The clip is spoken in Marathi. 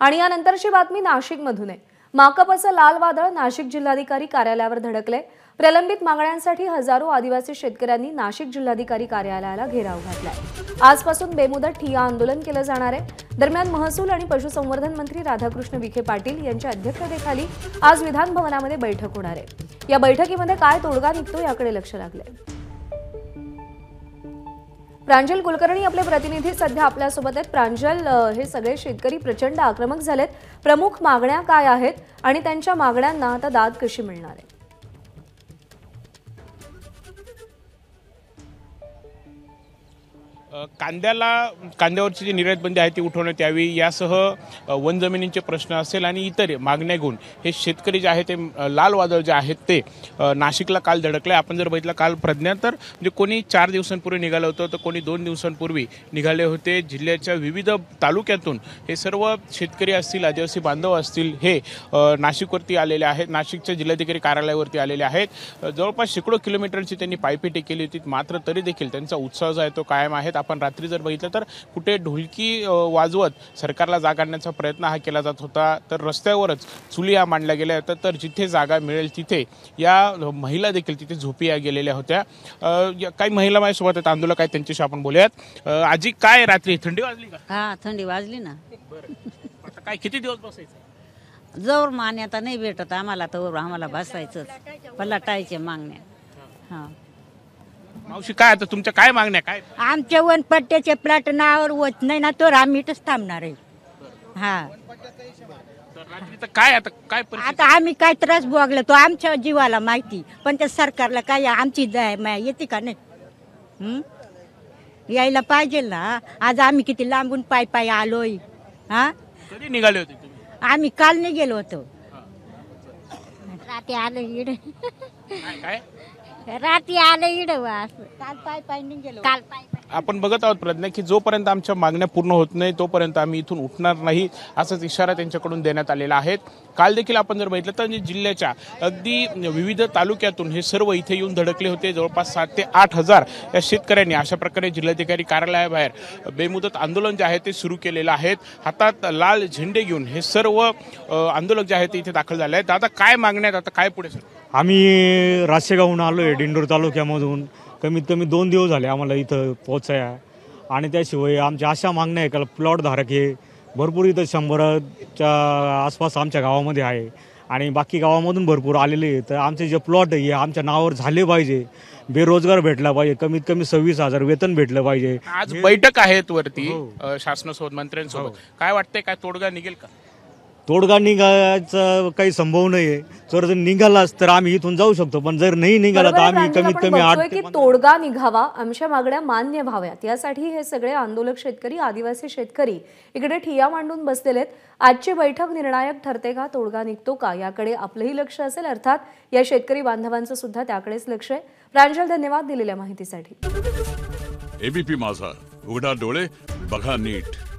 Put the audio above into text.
आणि यानंतरची बातमी नाशिकमधून आहे माकपचं लाल वादळ नाशिक जिल्हाधिकारी कार्यालयावर धडकले प्रलंबित मागण्यांसाठी हजारो आदिवासी शेतकऱ्यांनी नाशिक जिल्हाधिकारी कार्यालयाला घेराव घातलाय आजपासून बेमुदत ठिया आंदोलन केलं जाणार आहे दरम्यान महसूल आणि पशुसंवर्धन मंत्री राधाकृष्ण विखे पाटील यांच्या अध्यक्षतेखाली आज विधान भवनामध्ये बैठक होणार आहे या बैठकीमध्ये काय तोडगा निघतो याकडे लक्ष लागलंय प्रांजल कुलकर्णी आपले प्रतिनिधी सध्या आपल्यासोबत आहेत प्रांजल हे सगळे शेतकरी प्रचंड आक्रमक झालेत प्रमुख मागण्या काय आहेत आणि त्यांच्या मागण्यांना आता दाद कशी मिळणार आहे कांद्याला कांद्यावरची जी निर्यातबंदी आहे ती उठवण्यात यावी यासह वन जमिनींचे प्रश्न असेल आणि इतर मागण्या घेऊन हे शेतकरी जे आहे ते लाल वादळ जे आहेत ते नाशिकला काल धडकले आपण जर बघितलं काल प्रज्ञा तर म्हणजे कोणी चार दिवसांपूर्वी निघालं होतं तर कोणी दोन दिवसांपूर्वी निघाले होते जिल्ह्याच्या विविध तालुक्यातून हे सर्व शेतकरी असतील आदिवासी बांधव असतील हे नाशिकवरती आलेले आहेत नाशिकच्या जिल्हाधिकारी कार्यालयावरती आलेले आहेत जवळपास शेकडो किलोमीटरची त्यांनी पायपेटी केली होती मात्र तरी देखील त्यांचा उत्साह जो आहे तो कायम आहे आपण रात्री जर बघितलं तर कुठे ढोलकी वाजवत सरकारला जागा आणण्याचा प्रयत्न हा केला जात होता तर रस्त्यावरच चुली हा मांडल्या गेल्या होत्या तर जिथे जागा मिळेल तिथे या महिला देखील तिथे झोपिया गेलेल्या होत्या काही महिला माझ्यासोबत आहेत आंदोलक आहेत त्यांच्याशी आपण बोलूयात आजी काय रात्री थंडी वाजली का हा थंडी वाजली ना आता काय किती दिवस बसायचं जवळ मान्यता नाही भेटत आम्हाला तर आम्हाला पल्ला टायचे मागण्या हां मावशी काय आता तुमच्या काय मागण्या काय आमच्या वनपट्ट्याच्या प्लॅट नावावर होत नाही ना तो रामीटच थांबणार आहे हा तर काय आता काय आता आम्ही काय त्रास भोगला तो आमच्या जीवाला माहिती पण त्या सरकारला काय आमची येते का नाही हं? यायला पाहिजे ना आज आम्ही किती लांबून पाय पाय आलोय हा कधी निघाले होते आम्ही काल नाही गेलो होतो रात्री आलो इकडे काय राती आले इडवा असं काल पाय पाय निघेल काल पाय आपण बघत आहोत प्रज्ञा की जोपर्यंत आमच्या मागण्या पूर्ण होत नाही तोपर्यंत आम्ही इथून उठणार नाही असाच इशारा त्यांच्याकडून देण्यात आलेला आहे काल देखील आपण जर बघितलं तर म्हणजे जिल्ह्याच्या अगदी विविध तालुक्यातून हे सर्व इथे येऊन धडकले होते जवळपास सात ते आठ हजार या शेतकऱ्यांनी अशा प्रकारे जिल्हाधिकारी कार्यालयाबाहेर बेमुदत आंदोलन जे आहे ते सुरू केलेलं आहेत हातात लाल झेंडे घेऊन हे सर्व आंदोलक जे आहेत ते इथे दाखल झाले आहेत आता काय मागण्यात आता काय पुढे सर आम्ही रासेगावहून आलो आहे डिंडोर तालुक्यामधून कमीत कमी दोन दिवस झाले आम्हाला इथं पोचाया आणि त्याशिवाय आमच्या अशा मागण्या आहे का प्लॉटधारक हे भरपूर इथं शंभरच्या आसपास आमच्या गावामध्ये आहे आणि बाकी गावामधून भरपूर आलेले तर आमचे जे प्लॉट आहे आमच्या नावावर झाले पाहिजे बेरोजगार भेटला पाहिजे कमीत कमी सव्वीस हजार वेतन भेटलं पाहिजे आज बैठक आहेत वरती हो. शासनासोबत मंत्र्यांसोबत हो. काय वाटतंय काय तोडगा निघेल का तोडगा निघायचा काही संभव नाहीये जर जर निघालाच तर आम्ही इथून जाऊ शकतो पण जर नाही निघाला तर आम्ही कमीत कमी आठ की तोडगा निघावा आमच्या मागण्या मान्य व्हाव्यात यासाठी हे सगळे आंदोलक शेतकरी आदिवासी शेतकरी इकडे ठिया मांडून बसलेले आहेत आजची बैठक निर्णायक ठरते का तोडगा निघतो का याकडे आपलंही लक्ष असेल अर्थात या शेतकरी बांधवांचं सुद्धा त्याकडेच लक्ष आहे प्रांजल धन्यवाद दिलेल्या माहितीसाठी एबीपी माझा उघडा डोळे बघा नीट